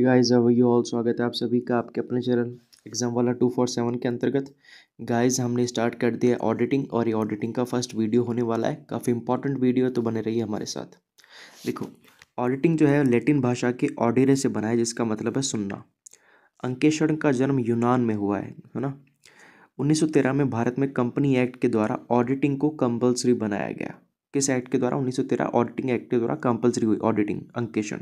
guys अब all स्वागत है आप सभी का आपके अपने चैनल एग्ज़ाम वाला टू फोर सेवन के अंतर्गत गाइस हमने स्टार्ट कर दिया ऑडिटिंग और ये ऑडिटिंग का फर्स्ट वीडियो होने वाला है काफ़ी इंपॉर्टेंट वीडियो तो बने रहिए हमारे साथ देखो ऑडिटिंग जो है लेटिन भाषा के ऑडिरे से बना है जिसका मतलब है सुनना अंकेशण का जन्म यूनान में हुआ है है ना 1913 में भारत में कंपनी एक्ट के द्वारा ऑडिटिंग को कंपलसरी बनाया गया किस एक्ट के द्वारा 1913 ऑडिटिंग एक्ट के द्वारा कंपलसरी हुई ऑडिटिंग अंकेशण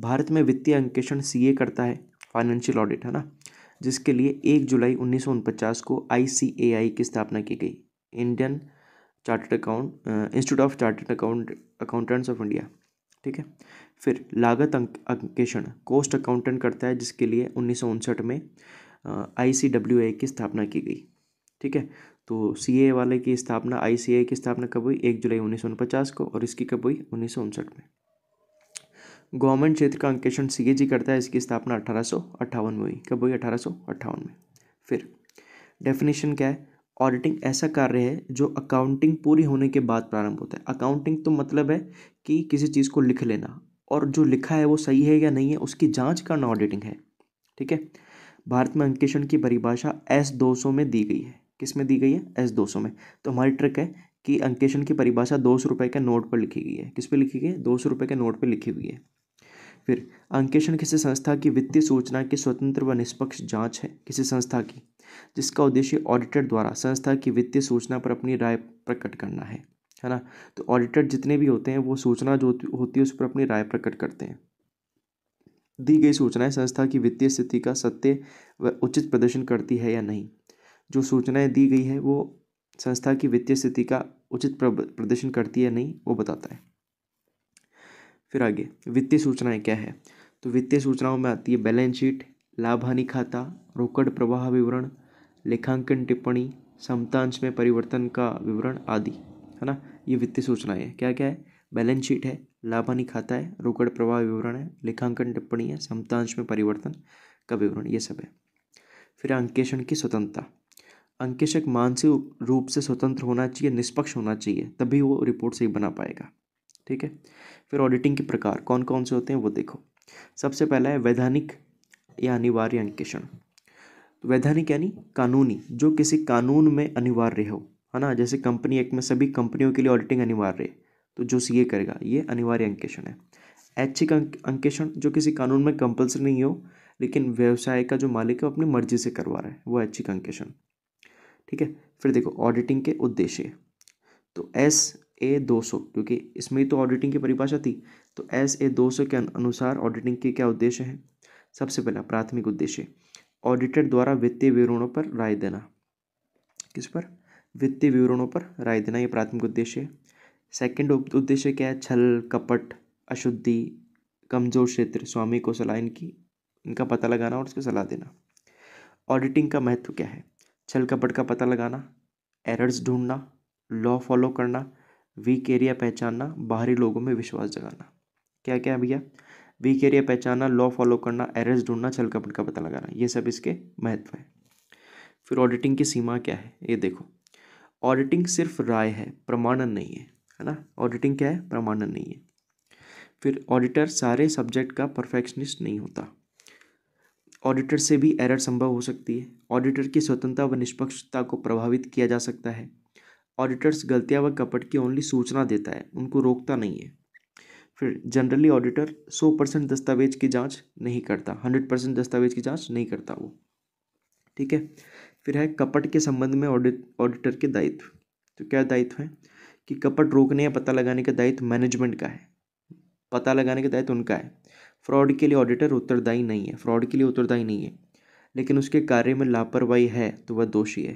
भारत में वित्तीय अंकेक्षण सी करता है फाइनेंशियल ऑडिट है ना जिसके लिए एक जुलाई उन्नीस को आई की स्थापना की गई Indian chartered account institute of chartered account accountants of India ठीक है फिर लागत अंकेषण कोस्ट अकाउंटेंट करता है जिसके लिए उन्नीस में आई की स्थापना की गई ठीक है तो सी वाले की स्थापना आई की स्थापना कब हुई एक जुलाई उन्नीस को और इसकी कब हुई उन्नीस में गवर्नमेंट क्षेत्र का अंकेशन सीए जी करता है इसकी स्थापना अठारह में हुई कब हुई अठारह में फिर डेफिनेशन क्या है ऑडिटिंग ऐसा कार्य है जो अकाउंटिंग पूरी होने के बाद प्रारंभ होता है अकाउंटिंग तो मतलब है कि किसी चीज़ को लिख लेना और जो लिखा है वो सही है या नहीं है उसकी जाँच करना ऑडिटिंग है ठीक है भारत में अंकेशन की परिभाषा एस दो सौ में दी गई है किस में दी गई है एस दो सौ में तो हमारी ट्रिक है कि अंकेशन की परिभाषा दो सौ रुपये के नोट पर लिखी गई है किस पे लिखी गई है दो सौ रुपये के नोट पर लिखी हुई है फिर अंकेषण किसी संस्था की वित्तीय सूचना की स्वतंत्र व निष्पक्ष जांच है किसी संस्था की जिसका उद्देश्य ऑडिटर द्वारा संस्था की वित्तीय सूचना पर अपनी राय प्रकट करना है है ना तो ऑडिटर जितने भी होते हैं वो सूचना जो होती है उस पर अपनी राय प्रकट करते हैं दी गई सूचनाएं संस्था की वित्तीय स्थिति का सत्य व उचित प्रदर्शन करती है या नहीं जो सूचनाएं दी गई है वो संस्था की वित्तीय स्थिति का उचित प्रदर्शन करती है या नहीं वो बताता है फिर आगे वित्तीय सूचनाएँ क्या है तो वित्तीय सूचनाओं में आती है बैलेंस शीट लाभ हानि खाता रोकड़ प्रवाह विवरण लेखांकन टिप्पणी समतांश में परिवर्तन का विवरण आदि है ना ये वित्तीय सूचनाएं हैं क्या क्या है बैलेंस शीट है लाभ हानि खाता है रोकड़ प्रवाह विवरण है लेखांकन टिप्पणी है समतांश में परिवर्तन का विवरण ये सब है फिर अंकेषण की स्वतंत्रता अंकेशक मानसिक रूप से स्वतंत्र होना चाहिए निष्पक्ष होना चाहिए तभी वो रिपोर्ट सही बना पाएगा ठीक है फिर ऑडिटिंग के प्रकार कौन कौन से होते हैं वो देखो सबसे पहला है वैधानिक या अनिवार्य अंकेक्षण वैधानिक यानी कानूनी जो किसी कानून में अनिवार्य हो है ना जैसे कंपनी एक्ट में सभी कंपनियों के लिए ऑडिटिंग अनिवार्य है तो जो सी करेगा ये अनिवार्य अंकेषण है ऐच्छिक अं-, अंकेषण जो किसी कानून में कंपलसरी नहीं हो लेकिन व्यवसाय का जो मालिक है वो अपनी मर्जी से करवा रहा है वो ऐच्छिक अंकेषण ठीक है फिर देखो ऑडिटिंग के उद्देश्य तो एस ए दो सौ क्योंकि इसमें ही तो ऑडिटिंग की परिभाषा थी तो एस ए दो सौ के अनुसार ऑडिटिंग के क्या उद्देश्य हैं सबसे पहला प्राथमिक उद्देश्य ऑडिटर द्वारा वित्तीय विवरणों पर राय देना किस पर वित्तीय विवरणों पर राय देना ये प्राथमिक उद्देश्य है सेकेंड उद्देश्य क्या है छल कपट अशुद्धि कमजोर क्षेत्र स्वामी को सलाह इनकी इनका पता लगाना और उसको सलाह देना ऑडिटिंग का महत्व क्या है छल कपट का पता लगाना एरर्स ढूंढना लॉ फॉलो करना वीक एरिया पहचानना बाहरी लोगों में विश्वास जगाना क्या क्या है भैया वीक एरिया पहचानना लॉ फॉलो करना एरर्स ढूंढना कपट का पता लगाना ये सब इसके महत्व है फिर ऑडिटिंग की सीमा क्या है ये देखो ऑडिटिंग सिर्फ राय है प्रमाणन नहीं है है ना ऑडिटिंग क्या है प्रमाणन नहीं है फिर ऑडिटर सारे सब्जेक्ट का परफेक्शनिस्ट नहीं होता ऑडिटर से भी एरर संभव हो सकती है ऑडिटर की स्वतंत्रता व निष्पक्षता को प्रभावित किया जा सकता है ऑडिटर्स गलतियाँ व कपट की ओनली सूचना देता है उनको रोकता नहीं है फिर जनरली ऑडिटर सौ परसेंट दस्तावेज की जांच नहीं करता हंड्रेड परसेंट दस्तावेज की जांच नहीं करता वो ठीक है फिर है कपट के संबंध में ऑडिट ऑडिटर के दायित्व तो क्या दायित्व है कि कपट रोकने या पता लगाने का दायित्व मैनेजमेंट का है पता लगाने का दायित्व उनका है फ्रॉड के लिए ऑडिटर उत्तरदायी नहीं है फ्रॉड के लिए उत्तरदायी नहीं है लेकिन उसके कार्य में लापरवाही है तो वह दोषी है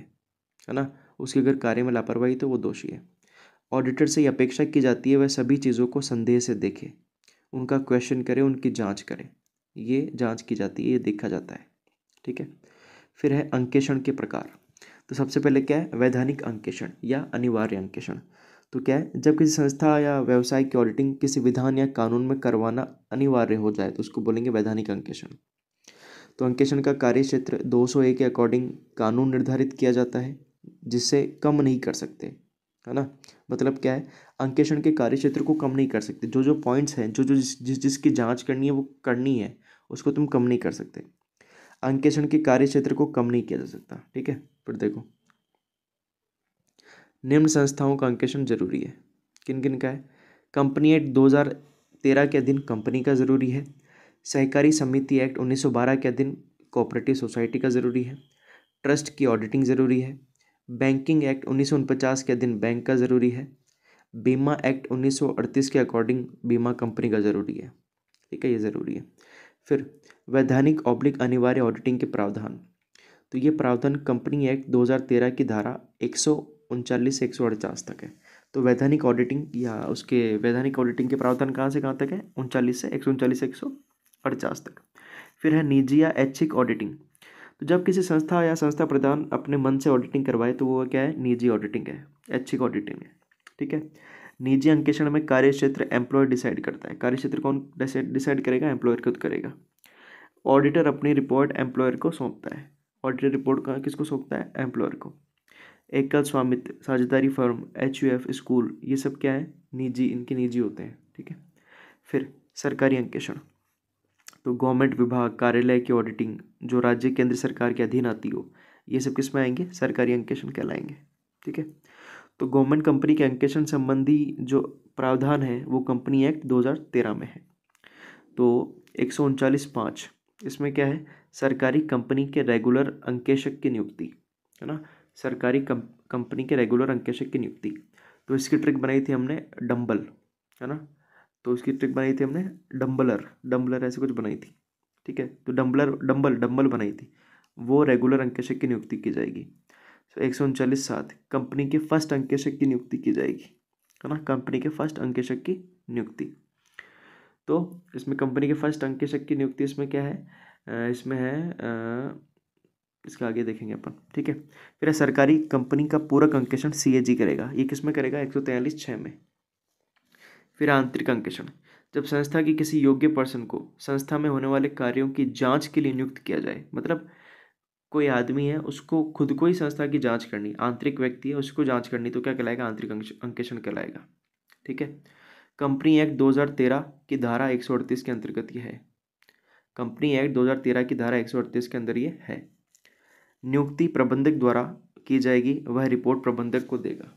है ना उसकी अगर कार्य में लापरवाही तो वो दोषी है ऑडिटर से ये अपेक्षा की जाती है वह सभी चीज़ों को संदेह से देखे उनका क्वेश्चन करें उनकी जाँच करें ये जाँच की जाती है ये देखा जाता है ठीक है फिर है अंकेषण के प्रकार तो सबसे पहले क्या है वैधानिक अंकेषण या अनिवार्य अंकेषण तो क्या है जब किसी संस्था या व्यवसाय की ऑडिटिंग किसी विधान या कानून में करवाना अनिवार्य हो जाए तो उसको बोलेंगे वैधानिक अंकेषण तो अंकेषण का कार्य क्षेत्र दो के अकॉर्डिंग कानून निर्धारित किया जाता है जिससे कम नहीं कर सकते है ना मतलब क्या है अंकेषण के कार्य क्षेत्र को कम नहीं कर सकते जो जो पॉइंट्स हैं जो जो जिस जिस जिसकी जाँच करनी है वो करनी है उसको तुम कम नहीं कर सकते अंकेषण के कार्य क्षेत्र को कम नहीं किया जा सकता ठीक है फिर देखो निम्न संस्थाओं का अंकेषण जरूरी है किन किन का है कंपनी एक्ट तेरह के अधीन कंपनी का ज़रूरी है सहकारी समिति एक्ट 1912 के अधीन कोऑपरेटिव सोसाइटी का ज़रूरी है ट्रस्ट की ऑडिटिंग ज़रूरी है बैंकिंग एक्ट उन्नीस के अधीन बैंक का ज़रूरी है बीमा एक्ट उन्नीस के अकॉर्डिंग बीमा कंपनी का ज़रूरी है ठीक है ये ज़रूरी है फिर वैधानिक ऑब्लिक अनिवार्य ऑडिटिंग के प्रावधान तो ये प्रावधान कंपनी एक्ट 2013 की धारा एक सौ उनचालीस एक सौ अड़चास तक है तो वैधानिक ऑडिटिंग या उसके वैधानिक ऑडिटिंग के प्रावधान कहाँ से कहाँ तक है उनचालीस से एक सौ उनचालीस एक सौ अड़चास तक फिर है निजी या ऐच्छिक ऑडिटिंग तो जब किसी संस्था या संस्था प्रधान अपने मन से ऑडिटिंग करवाए तो वो क्या है निजी ऑडिटिंग है ऐच्छिक ऑडिटिंग है ठीक है निजी अंकेषण में कार्य क्षेत्र एम्प्लॉय डिसाइड करता है कार्य क्षेत्र कौन डिसाइड करेगा एम्प्लॉयर खुद करेगा ऑडिटर अपनी रिपोर्ट एम्प्लॉयर को सौंपता है ऑडिटर रिपोर्ट का किसको सौंपता है एम्प्लॉयर को एकल स्वामित्व साझेदारी firm H U F school ये सब क्या है निजी इनके निजी होते हैं ठीक है फिर सरकारी अंकेषण तो गवर्नमेंट विभाग कार्यालय की ऑडिटिंग जो राज्य केंद्र सरकार के अधीन आती हो ये सब किस में आएंगे सरकारी अंकेशन कहलाएंगे ठीक है तो गवर्नमेंट कंपनी के अंकेशन संबंधी जो प्रावधान है वो कंपनी एक्ट 2013 में है तो एक सौ उनचालीस पाँच इसमें क्या है सरकारी कंपनी के रेगुलर अंकेशक की नियुक्ति है ना सरकारी कंपनी के रेगुलर अंकेशक की नियुक्ति तो इसकी ट्रिक बनाई थी हमने डम्बल है ना तो उसकी ट्रिक बनाई थी हमने डम्बलर डम्बलर ऐसे कुछ बनाई थी ठीक है तो डम्बलर डम्बल डम्बल बनाई थी वो रेगुलर अंकेशक की नियुक्ति की जाएगी सो एक सौ उनचालीस सात कंपनी के फर्स्ट अंकेशक की नियुक्ति की जाएगी है ना कंपनी के फर्स्ट अंकेशक की नियुक्ति तो इसमें कंपनी के फर्स्ट अंकेशक की नियुक्ति इसमें क्या है इसमें है इसका आगे देखेंगे अपन ठीक है फिर सरकारी कंपनी का पूरक अंकेशन सी करेगा ये किसमें करेगा एक सौ तैंतालीस छः में फिर आंतरिक अंकेषण जब संस्था की किसी योग्य पर्सन को संस्था में होने वाले कार्यों की जांच के लिए नियुक्त किया जाए मतलब कोई आदमी है उसको खुद को ही संस्था की जांच करनी आंतरिक व्यक्ति है उसको जांच करनी तो क्या कहलाएगा आंतरिक अंकेषण कहलाएगा ठीक है कंपनी एक्ट 2013 की धारा एक के अंतर्गत यह है कंपनी एक्ट 2013 की धारा एक के अंदर ये है नियुक्ति प्रबंधक द्वारा की जाएगी वह रिपोर्ट प्रबंधक को देगा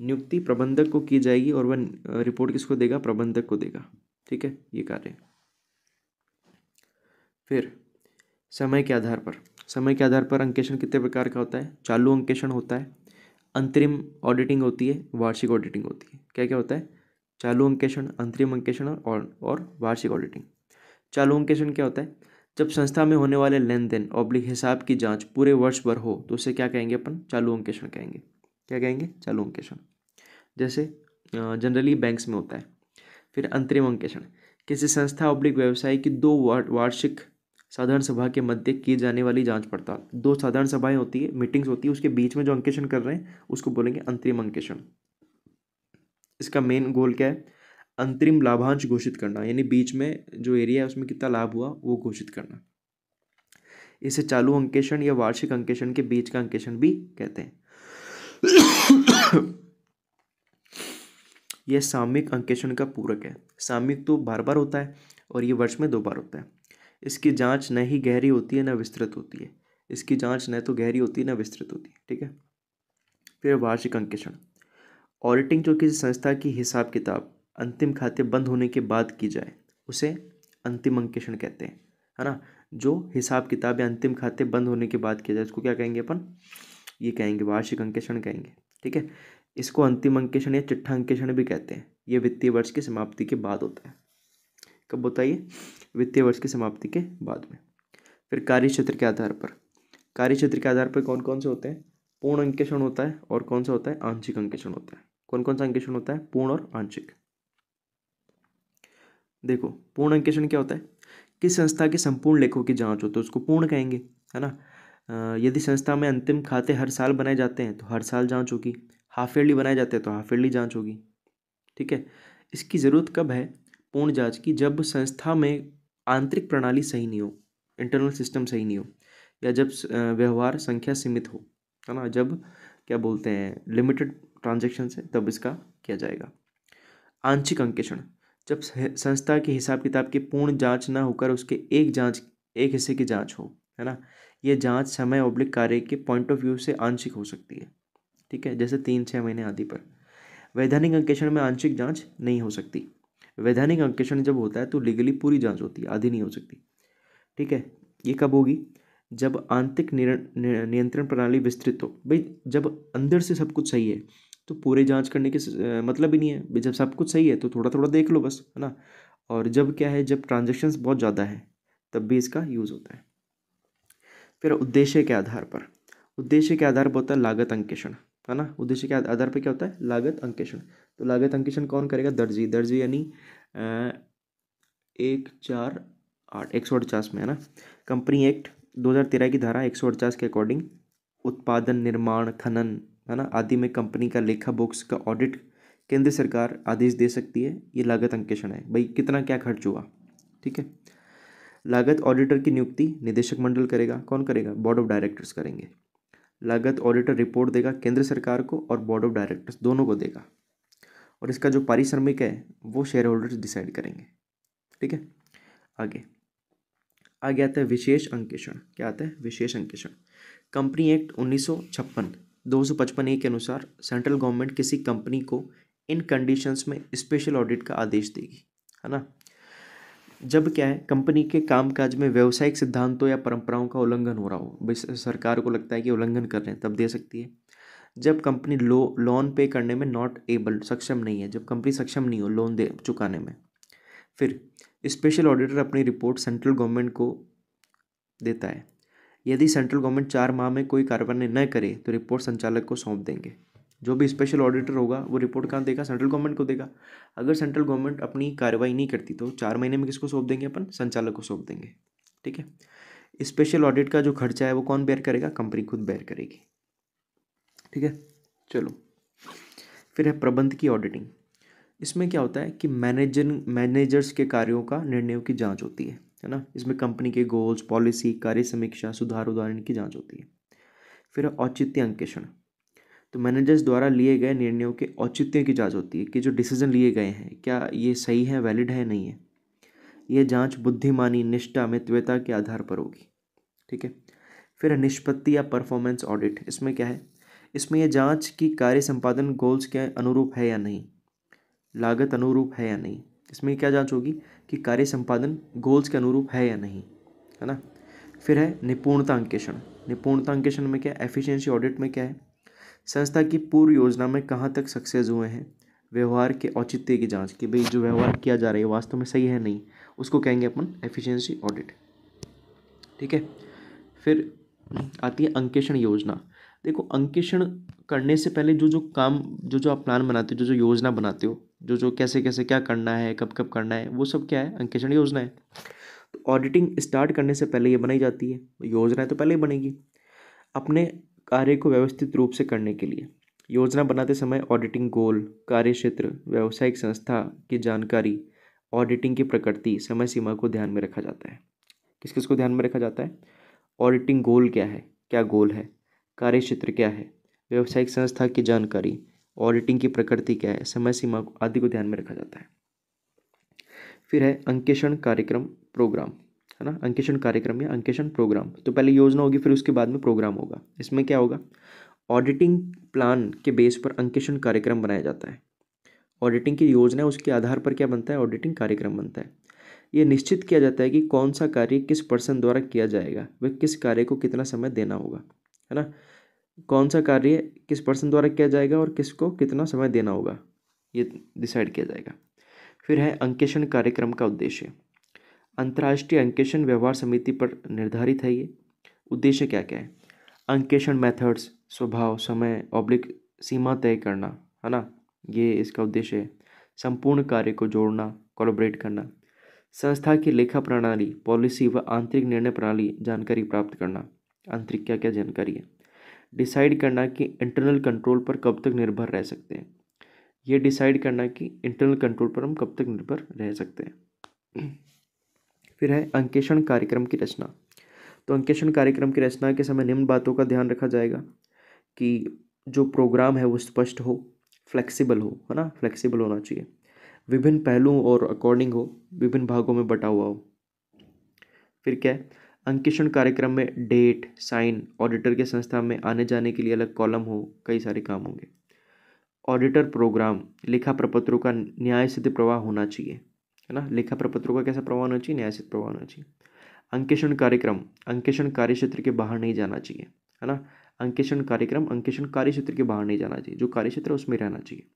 नियुक्ति प्रबंधक को की जाएगी और वह रिपोर्ट किसको देगा प्रबंधक को देगा ठीक है ये कार्य फिर समय के आधार पर समय के आधार पर अंकेशन कितने प्रकार का होता है चालू अंकेशन होता है अंतरिम ऑडिटिंग होती है वार्षिक ऑडिटिंग होती है क्या क्या होता है चालू अंकेशन अंतरिम अंकेशन और और वार्षिक ऑडिटिंग चालू अंकेशन क्या होता है जब संस्था में होने वाले लेन देन ऑब्लिक हिसाब की जांच पूरे वर्ष भर हो तो उसे क्या कहेंगे अपन चालू अंकेशन कहेंगे क्या कहेंगे चालू अंकेशन जैसे जनरली बैंक्स में होता है फिर अंतरिम अंकेशन किसी संस्था ऑब्लिक व्यवसाय की दो वार्षिक साधारण सभा के मध्य की जाने वाली जांच पड़ताल दो साधारण सभाएं होती है मीटिंग्स होती है उसके बीच में जो अंकेशन कर रहे हैं उसको बोलेंगे अंतरिम अंकेशन इसका मेन गोल क्या है अंतरिम लाभांश घोषित करना यानी बीच में जो एरिया है उसमें कितना लाभ हुआ वो घोषित करना इसे चालू अंकेशन या वार्षिक अंकेशन के बीच का अंकेशन भी कहते हैं यह सामिक अंकेशन का पूरक है सामिक तो बार बार होता है और ये वर्ष में दो बार होता है इसकी जांच न ही गहरी होती है न विस्तृत होती है इसकी जांच न तो गहरी होती है न विस्तृत होती है ठीक है फिर वार्षिक अंकेशन ऑडिटिंग जो किसी संस्था की हिसाब किताब अंतिम खाते बंद होने के बाद की जाए उसे अंतिम अंकेषण कहते हैं है ना जो हिसाब किताब या अंतिम खाते बंद होने के बाद किया जाए उसको क्या कहेंगे अपन ये कहेंगे वार्षिक अंकेक्षण कहेंगे ठीक है इसको अंतिम अंकेक्षण या चिट्ठा अंकेक्षण भी कहते हैं ये वित्तीय वर्ष की समाप्ति के बाद होता है कब होता है ये वित्तीय वर्ष की समाप्ति के बाद में फिर कार्य क्षेत्र के आधार पर कार्य क्षेत्र के आधार पर कौन कौन से होते हैं पूर्ण अंकेक्षण होता है और कौन सा होता है आंशिक अंकेक्षण होता है कौन कौन सा अंकेषण होता है पूर्ण और आंशिक देखो पूर्ण अंकेक्षण क्या होता है किस संस्था के संपूर्ण लेखों की जांच हो तो उसको पूर्ण कहेंगे है ना यदि संस्था में अंतिम खाते हर साल बनाए जाते हैं तो हर साल जाँच होगी हाफ ईयरली बनाए जाते हैं तो हाफ ईयरली जाँच होगी ठीक है इसकी ज़रूरत कब है पूर्ण जाँच की जब संस्था में आंतरिक प्रणाली सही नहीं हो इंटरनल सिस्टम सही नहीं हो या जब व्यवहार संख्या सीमित हो है ना जब क्या बोलते हैं लिमिटेड ट्रांजेक्शन है तब इसका किया जाएगा आंशिक अंकेषण जब संस्था के हिसाब किताब की पूर्ण जांच ना होकर उसके एक जांच एक हिस्से की जांच हो है ना ये जांच समय ओब्लिक कार्य के पॉइंट ऑफ व्यू से आंशिक हो सकती है ठीक है जैसे तीन छः महीने आदि पर वैधानिक अंकेषण में आंशिक जांच नहीं हो सकती वैधानिक अंकेषण जब होता है तो लीगली पूरी जांच होती है आधी नहीं हो सकती ठीक है ये कब होगी जब आंतरिक नियंत्रण प्रणाली विस्तृत हो भाई जब अंदर से सब कुछ सही है तो पूरे जांच करने के मतलब ही नहीं है भाई जब सब कुछ सही है तो थोड़ा थोड़ा देख लो बस है ना और जब क्या है जब ट्रांजेक्शन्स बहुत ज़्यादा है तब भी इसका यूज़ होता है फिर उद्देश्य के आधार पर उद्देश्य के आधार पर होता है लागत अंकेषण है ना उद्देश्य के आधार पर क्या होता है लागत अंकेषण तो लागत अंकेषण कौन करेगा दर्जी दर्जी यानी एक चार आठ एक सौ अड़चास में है ना कंपनी एक्ट दो हज़ार तेरह की धारा एक सौ अड़चास के अकॉर्डिंग उत्पादन निर्माण खनन है ना आदि में कंपनी का लेखा बुक्स का ऑडिट केंद्र सरकार आदेश दे सकती है ये लागत अंकेषण है भाई कितना क्या खर्च हुआ ठीक है लागत ऑडिटर की नियुक्ति निदेशक मंडल करेगा कौन करेगा बोर्ड ऑफ डायरेक्टर्स करेंगे लागत ऑडिटर रिपोर्ट देगा केंद्र सरकार को और बोर्ड ऑफ डायरेक्टर्स दोनों को देगा और इसका जो पारिश्रमिक है वो शेयर होल्डर्स डिसाइड करेंगे ठीक है आगे आगे आता है विशेष अंकेषण क्या आता है विशेष अंकेषण कंपनी एक्ट उन्नीस सौ छप्पन ए के अनुसार सेंट्रल गवर्नमेंट किसी कंपनी को इन कंडीशंस में स्पेशल ऑडिट का आदेश देगी है ना जब क्या है कंपनी के कामकाज में व्यावसायिक सिद्धांतों या परंपराओं का उल्लंघन हो रहा हो सरकार को लगता है कि उल्लंघन कर रहे हैं तब दे सकती है जब कंपनी लो लोन पे करने में नॉट एबल सक्षम नहीं है जब कंपनी सक्षम नहीं हो लोन दे चुकाने में फिर स्पेशल ऑडिटर अपनी रिपोर्ट सेंट्रल गवर्नमेंट को देता है यदि सेंट्रल गवर्नमेंट चार माह में कोई कार्रवाई न करे तो रिपोर्ट संचालक को सौंप देंगे जो भी स्पेशल ऑडिटर होगा वो रिपोर्ट कहाँ देगा सेंट्रल गवर्नमेंट को देगा अगर सेंट्रल गवर्नमेंट अपनी कार्रवाई नहीं करती तो चार महीने में किसको सौंप देंगे अपन संचालक को सौंप देंगे ठीक है स्पेशल ऑडिट का जो खर्चा है वो कौन बेयर करेगा कंपनी खुद बेयर करेगी ठीक है चलो फिर है प्रबंध की ऑडिटिंग इसमें क्या होता है कि मैनेजर मैनेजर्स के कार्यों का निर्णयों की जांच होती है है ना इसमें कंपनी के गोल्स पॉलिसी कार्य समीक्षा सुधार उदाहरण की जांच होती है फिर औचित्य अंकेषण तो मैनेजर्स द्वारा लिए गए निर्णयों के औचित्य की जांच होती है कि जो डिसीजन लिए गए हैं क्या ये सही है वैलिड है नहीं है ये जांच बुद्धिमानी निष्ठा मितव्यता के आधार पर होगी ठीक है फिर निष्पत्ति या परफॉर्मेंस ऑडिट इसमें क्या है इसमें यह जाँच कि कार्य संपादन गोल्स के अनुरूप है या नहीं लागत अनुरूप है या नहीं इसमें क्या जाँच होगी कि कार्य संपादन गोल्स के अनुरूप है या नहीं है ना फिर है निपुणता अंकेषण निपुणता अंकेषण में क्या एफिशिएंसी ऑडिट में क्या है संस्था की पूर्व योजना में कहाँ तक सक्सेस हुए हैं व्यवहार के औचित्य की जांच कि भाई जो व्यवहार किया जा रहा है वास्तव में सही है नहीं उसको कहेंगे अपन एफिशिएंसी ऑडिट ठीक है फिर आती है अंकेषण योजना देखो अंकेषण करने से पहले जो जो काम जो जो आप प्लान बनाते हो जो जो योजना बनाते हो जो जो कैसे कैसे क्या करना है कब कब करना है वो सब क्या है अंकेषण योजना है तो ऑडिटिंग स्टार्ट करने से पहले ये बनाई जाती है योजना तो पहले ही बनेगी अपने कार्य को व्यवस्थित रूप से करने के लिए योजना बनाते समय ऑडिटिंग गोल कार्य क्षेत्र व्यावसायिक संस्था की जानकारी ऑडिटिंग की प्रकृति समय सीमा को ध्यान में रखा जाता है किस किस को ध्यान में रखा जाता है ऑडिटिंग गोल क्या है क्या गोल है कार्य क्षेत्र क्या है व्यावसायिक संस्था की जानकारी ऑडिटिंग की प्रकृति क्या है समय सीमा आदि को ध्यान में रखा जाता है फिर है अंकेषण कार्यक्रम प्रोग्राम है ना अंकेशन कार्यक्रम या अंकेशन प्रोग्राम तो पहले योजना होगी फिर उसके बाद में प्रोग्राम होगा इसमें क्या होगा ऑडिटिंग प्लान के बेस पर अंकेशन कार्यक्रम बनाया जाता है ऑडिटिंग की योजना है उसके आधार पर क्या बनता है ऑडिटिंग कार्यक्रम बनता है ये निश्चित किया जाता है कि कौन सा कार्य किस पर्सन द्वारा किया जाएगा वह किस कार्य को कितना समय देना होगा है ना कौन सा कार्य किस पर्सन द्वारा किया जाएगा और किसको कितना समय देना होगा ये डिसाइड किया जाएगा फिर है अंकेशन कार्यक्रम का उद्देश्य अंतर्राष्ट्रीय अंकेशन व्यवहार समिति पर निर्धारित है ये उद्देश्य क्या क्या है अंकेशन मेथड्स स्वभाव समय ऑब्लिक सीमा तय करना है ना ये इसका उद्देश्य है संपूर्ण कार्य को जोड़ना कोलोबरेट करना संस्था की लेखा प्रणाली पॉलिसी व आंतरिक निर्णय प्रणाली जानकारी प्राप्त करना आंतरिक क्या क्या जानकारी है डिसाइड करना कि इंटरनल कंट्रोल पर कब तक निर्भर रह सकते हैं ये डिसाइड करना कि इंटरनल कंट्रोल पर हम कब तक निर्भर रह सकते हैं फिर है अंकेषण कार्यक्रम की रचना तो अंकेषण कार्यक्रम की रचना के समय निम्न बातों का ध्यान रखा जाएगा कि जो प्रोग्राम है वो स्पष्ट हो फ्लेक्सिबल हो है ना फ्लेक्सिबल होना चाहिए विभिन्न पहलुओं और अकॉर्डिंग हो विभिन्न भागों में बटा हुआ हो फिर क्या है अंकेषण कार्यक्रम में डेट साइन ऑडिटर के संस्था में आने जाने के लिए अलग कॉलम हो कई सारे काम होंगे ऑडिटर प्रोग्राम लिखा प्रपत्रों का न्याय सिद्ध प्रवाह होना चाहिए है ना लेखा प्रपत्रों का कैसा प्रभाव होना चाहिए न्यायसित प्रभाव होना चाहिए अंकेषण कार्यक्रम अंकेषण कार्य क्षेत्र के बाहर नहीं जाना चाहिए है ना अंकेषण कार्यक्रम अंकेषण कार्य क्षेत्र के बाहर नहीं जाना चाहिए जो कार्य क्षेत्र है उसमें रहना चाहिए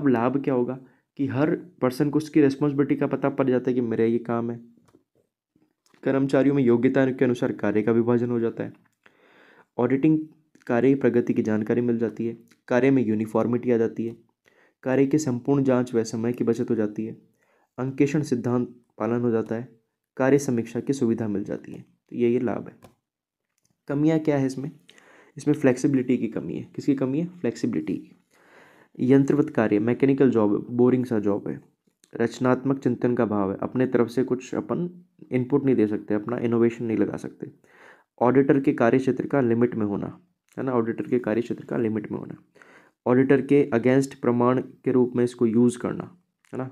अब लाभ क्या होगा कि हर पर्सन को उसकी रिस्पॉन्सिबिलिटी का पता पड़ जाता है कि मेरा ये काम है कर्मचारियों में योग्यता के अनुसार कार्य का विभाजन हो जाता है ऑडिटिंग कार्य प्रगति की जानकारी मिल जाती है कार्य में यूनिफॉर्मिटी आ जाती है कार्य की संपूर्ण जांच व समय की बचत हो जाती है अंकेषण सिद्धांत पालन हो जाता है कार्य समीक्षा की सुविधा मिल जाती है तो ये ये लाभ है कमियाँ क्या है इसमें इसमें फ्लेक्सिबिलिटी की कमी है किसकी कमी है फ्लेक्सिबिलिटी की यंत्रवत कार्य मैकेनिकल जॉब है बोरिंग सा जॉब है रचनात्मक चिंतन का भाव है अपने तरफ से कुछ अपन इनपुट नहीं दे सकते अपना इनोवेशन नहीं लगा सकते ऑडिटर के कार्य क्षेत्र का लिमिट में होना है ना ऑडिटर के कार्य क्षेत्र का लिमिट में होना ऑडिटर के अगेंस्ट प्रमाण के रूप में इसको यूज़ करना है ना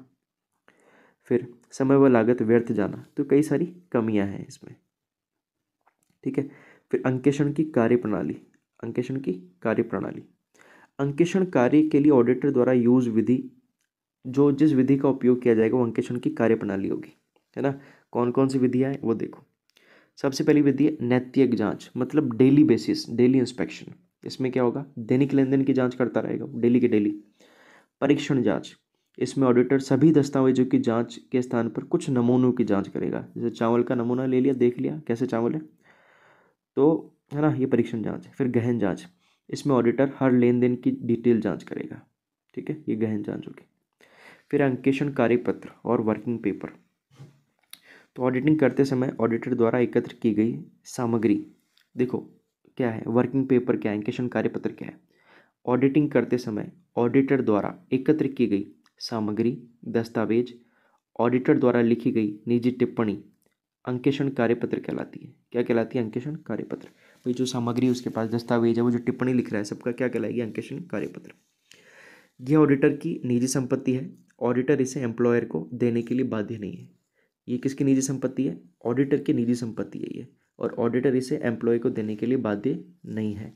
फिर समय व लागत व्यर्थ जाना तो कई सारी कमियां हैं इसमें ठीक है फिर अंकेषण की कार्य प्रणाली अंकेषण की कार्यप्रणाली अंकेषण कार्य के लिए ऑडिटर द्वारा यूज विधि जो जिस विधि का उपयोग किया जाएगा वो अंकेषण की कार्यप्रणाली होगी है ना कौन कौन सी विधियाँ हैं वो देखो सबसे पहली विधि है नैतिक जांच मतलब डेली बेसिस डेली इंस्पेक्शन इसमें क्या होगा दैनिक लेन देन की जाँच करता रहेगा डेली के डेली परीक्षण जांच इसमें ऑडिटर सभी दस्तावेजों की जांच के स्थान पर कुछ नमूनों की जांच करेगा जैसे चावल का नमूना ले लिया देख लिया कैसे चावल है तो है ना ये परीक्षण जांच फिर गहन जांच इसमें ऑडिटर हर लेन देन की डिटेल जांच करेगा ठीक है ये गहन जांच होगी फिर अंकेशन कार्यपत्र और वर्किंग पेपर तो ऑडिटिंग करते समय ऑडिटर द्वारा एकत्र की गई सामग्री देखो क्या है वर्किंग पेपर क्या है अंकेशन कार्यपत्र क्या है ऑडिटिंग करते समय ऑडिटर द्वारा एकत्र की गई सामग्री दस्तावेज ऑडिटर द्वारा लिखी गई निजी टिप्पणी अंकेषण कार्यपत्र कहलाती है क्या कहलाती है अंकेषण कार्यपत्र भाई जो सामग्री उसके पास दस्तावेज है वो जो टिप्पणी लिख रहा है सबका क्या कहलाएगी अंकेषण कार्यपत्र यह ऑडिटर की निजी संपत्ति है ऑडिटर इसे एम्प्लॉयर को देने के लिए बाध्य नहीं है ये किसकी निजी संपत्ति है ऑडिटर की निजी संपत्ति है ये और ऑडिटर इसे एम्प्लॉय को देने के लिए बाध्य नहीं है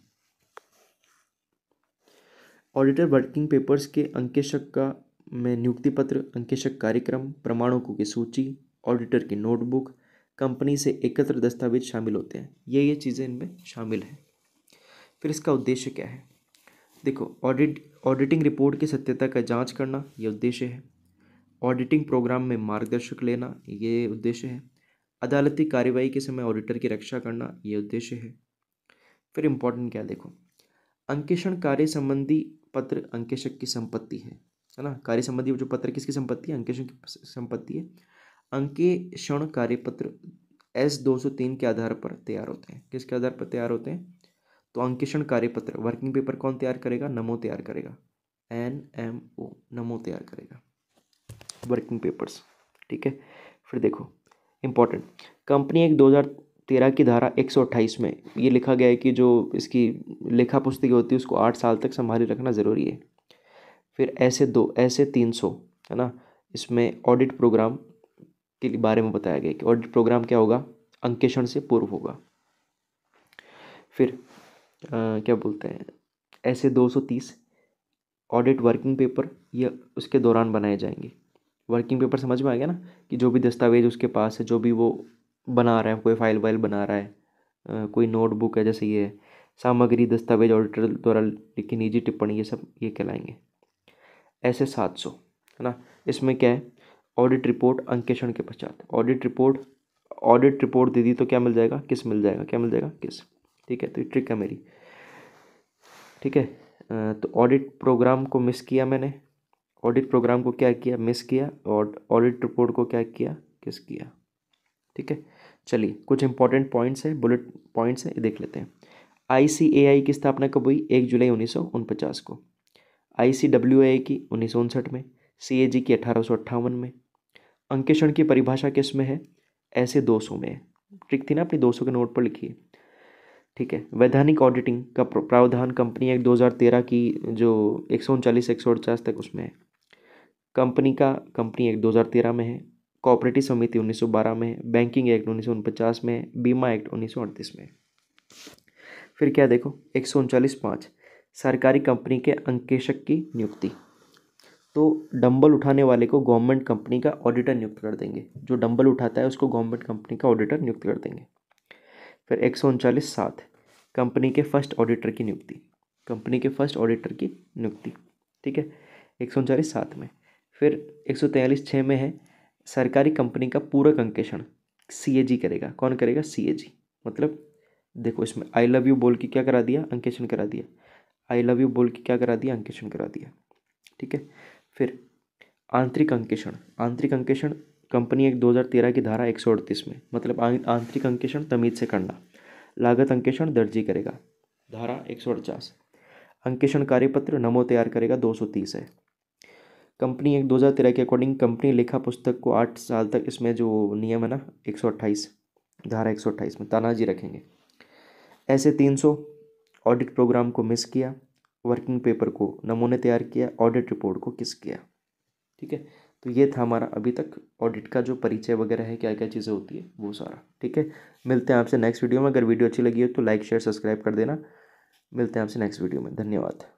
ऑडिटर वर्किंग पेपर्स के अंकेशक का में नियुक्ति पत्र अंकेशक कार्यक्रम प्रमाणकों की सूची ऑडिटर की नोटबुक कंपनी से एकत्र दस्तावेज शामिल होते हैं ये ये चीज़ें इनमें शामिल हैं फिर इसका उद्देश्य क्या है देखो ऑडिट ऑडिटिंग रिपोर्ट की सत्यता का जांच करना ये उद्देश्य है ऑडिटिंग प्रोग्राम में मार्गदर्शक लेना ये उद्देश्य है अदालती कार्यवाही के समय ऑडिटर की रक्षा करना ये उद्देश्य है फिर इम्पोर्टेंट क्या देखो अंकेषण कार्य संबंधी पत्र अंकेशक की संपत्ति है है ना कार्य संबंधी जो पत्र किसकी संपत्ति है अंकेशन की संपत्ति है अंकेक्षण कार्यपत्र एस दो सौ तीन के आधार पर तैयार होते हैं किसके आधार पर तैयार होते हैं तो अंकेक्षण कार्यपत्र वर्किंग पेपर कौन तैयार करेगा नमो तैयार करेगा एन एम ओ नमो तैयार करेगा वर्किंग पेपर्स ठीक है फिर देखो इम्पोर्टेंट कंपनी एक 2013 की धारा 128 में ये लिखा गया है कि जो इसकी लेखा पुस्तिका होती है उसको आठ साल तक संभाले रखना ज़रूरी है फिर ऐसे दो ऐसे तीन सौ है ना इसमें ऑडिट प्रोग्राम के बारे में बताया गया कि ऑडिट प्रोग्राम क्या होगा अंकेषण से पूर्व होगा फिर आ, क्या बोलते हैं ऐसे दो सौ तीस ऑडिट वर्किंग पेपर ये उसके दौरान बनाए जाएंगे वर्किंग पेपर समझ में आ गया ना कि जो भी दस्तावेज उसके पास है जो भी वो बना रहा है कोई फाइल वाइल बना रहा है आ, कोई नोटबुक है जैसे ये सामग्री दस्तावेज ऑडिटर द्वारा लिखी निजी टिप्पणी ये सब ये कहलाएंगे ऐसे सात सौ है ना इसमें क्या है ऑडिट रिपोर्ट अंकेषण के पश्चात ऑडिट रिपोर्ट ऑडिट रिपोर्ट दे दी तो क्या मिल जाएगा किस मिल जाएगा क्या मिल जाएगा किस ठीक है तो ये ट्रिक है मेरी ठीक है तो ऑडिट प्रोग्राम को मिस किया मैंने ऑडिट प्रोग्राम को क्या किया मिस किया और ऑडिट रिपोर्ट को क्या किया किस किया ठीक है चलिए कुछ इंपॉर्टेंट पॉइंट्स हैं बुलेट पॉइंट्स हैं देख लेते हैं आई सी ए आई की स्थापना कब हुई एक जुलाई उन्नीस सौ को आई सी डब्ल्यू आई की उन्नीस में सी ए जी की अठारह में अंकेषण की परिभाषा किस में है ऐसे सौ में है ट्रिक थी ना अपनी सौ के नोट पर लिखिए ठीक है वैधानिक ऑडिटिंग का प्रावधान कंपनी एक्ट 2013 की जो एक सौ उनचालीस एक सौ अड़चास तक उसमें है कंपनी का कंपनी एक्ट 2013 में है कोऑपरेटिव समिति 1912 में है बैंकिंग एक्ट उन्नीस में है बीमा एक्ट उन्नीस में फिर क्या देखो एक सौ उनचालीस पाँच सरकारी कंपनी के अंकेशक की नियुक्ति तो डंबल उठाने वाले को गवर्नमेंट कंपनी का ऑडिटर नियुक्त कर देंगे जो डंबल उठाता है उसको गवर्नमेंट कंपनी का ऑडिटर नियुक्त कर देंगे फिर एक सौ उनचालीस सात कंपनी के फर्स्ट ऑडिटर की नियुक्ति कंपनी के फर्स्ट ऑडिटर की नियुक्ति ठीक है एक सौ उनचालीस सात में फिर एक सौ तैंतालीस छः में है सरकारी कंपनी का पूरक अंकेषण सी ए जी करेगा कौन करेगा सी ए जी मतलब देखो इसमें आई लव यू बोल के क्या करा दिया अंकेशन करा दिया आई लव यू बोल के क्या करा दिया अंकेशन करा दिया ठीक है फिर आंतरिक अंकेशन आंतरिक अंकेशन कंपनी एक 2013 की धारा एक में मतलब आंतरिक अंकेशन तमीज से करना लागत अंकेशन दर्जी करेगा धारा एक अंकेशन कार्यपत्र नमो तैयार करेगा 230 है कंपनी एक 2013 के अकॉर्डिंग कंपनी लेखा पुस्तक को आठ साल तक इसमें जो नियम है ना 128 धारा 128 में तानाजी रखेंगे ऐसे सौ ऑडिट प्रोग्राम को मिस किया वर्किंग पेपर को नमूने तैयार किया ऑडिट रिपोर्ट को किस किया ठीक है तो ये था हमारा अभी तक ऑडिट का जो परिचय वगैरह है क्या क्या चीज़ें होती है वो सारा ठीक है मिलते हैं आपसे नेक्स्ट वीडियो में अगर वीडियो अच्छी लगी हो तो लाइक शेयर सब्सक्राइब कर देना मिलते हैं आपसे नेक्स्ट वीडियो में धन्यवाद